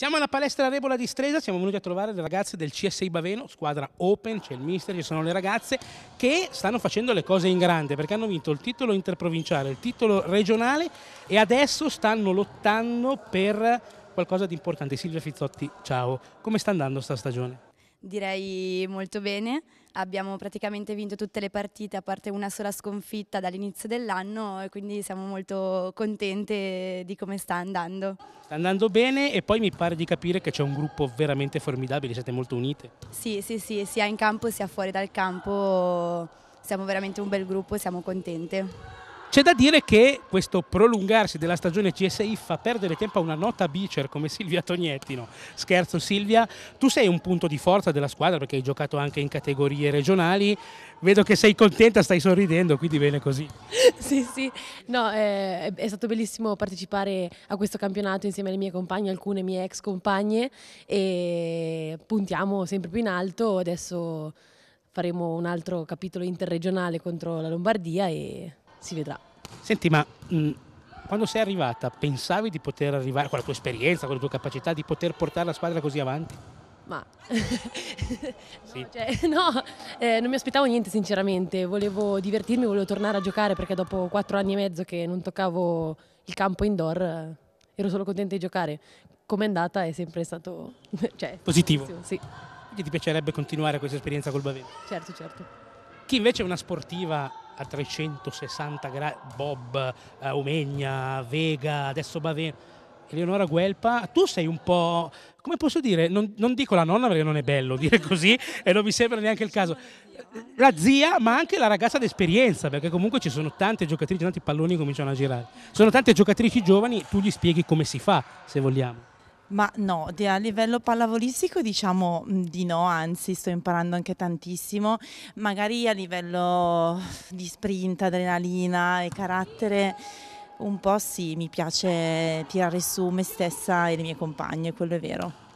Siamo alla palestra Rebola di Stresa, siamo venuti a trovare le ragazze del CSI Baveno, squadra open, c'è il mister, ci sono le ragazze che stanno facendo le cose in grande perché hanno vinto il titolo interprovinciale, il titolo regionale e adesso stanno lottando per qualcosa di importante. Silvia Fizzotti, ciao, come sta andando sta stagione? direi molto bene. Abbiamo praticamente vinto tutte le partite, a parte una sola sconfitta dall'inizio dell'anno e quindi siamo molto contente di come sta andando. Sta andando bene e poi mi pare di capire che c'è un gruppo veramente formidabile, siete molto unite. Sì, sì, sì, sia in campo sia fuori dal campo siamo veramente un bel gruppo e siamo contente. C'è da dire che questo prolungarsi della stagione CSI fa perdere tempo a una nota bicer come Silvia Tognettino. Scherzo Silvia, tu sei un punto di forza della squadra perché hai giocato anche in categorie regionali. Vedo che sei contenta, stai sorridendo, quindi bene così. Sì, sì, no, eh, è stato bellissimo partecipare a questo campionato insieme alle mie compagne, alcune mie ex compagne e puntiamo sempre più in alto. Adesso faremo un altro capitolo interregionale contro la Lombardia e si vedrà. Senti, ma mh, quando sei arrivata pensavi di poter arrivare con la tua esperienza, con le tue capacità, di poter portare la squadra così avanti? Ma no, cioè, no eh, non mi aspettavo niente sinceramente, volevo divertirmi, volevo tornare a giocare perché dopo quattro anni e mezzo che non toccavo il campo indoor ero solo contenta di giocare. Com'è andata è sempre stato cioè, positivo. Sì. Quindi ti piacerebbe continuare questa esperienza col Baveno? Certo, certo. Chi invece è una sportiva a 360 gradi, Bob, eh, Omegna, Vega, adesso Bavè, Eleonora Guelpa, tu sei un po', come posso dire, non, non, dico la nonna perché non è bello dire così e non mi sembra neanche il caso, la zia ma anche la ragazza d'esperienza perché comunque ci sono tante giocatrici, tanti palloni cominciano a girare, sono tante giocatrici giovani, tu gli spieghi come si fa se vogliamo. Ma no, a livello pallavolistico diciamo mm, di no, anzi sto imparando anche tantissimo, magari a livello di sprint, adrenalina e carattere un po' sì, mi piace tirare su me stessa e le mie compagne, quello è vero.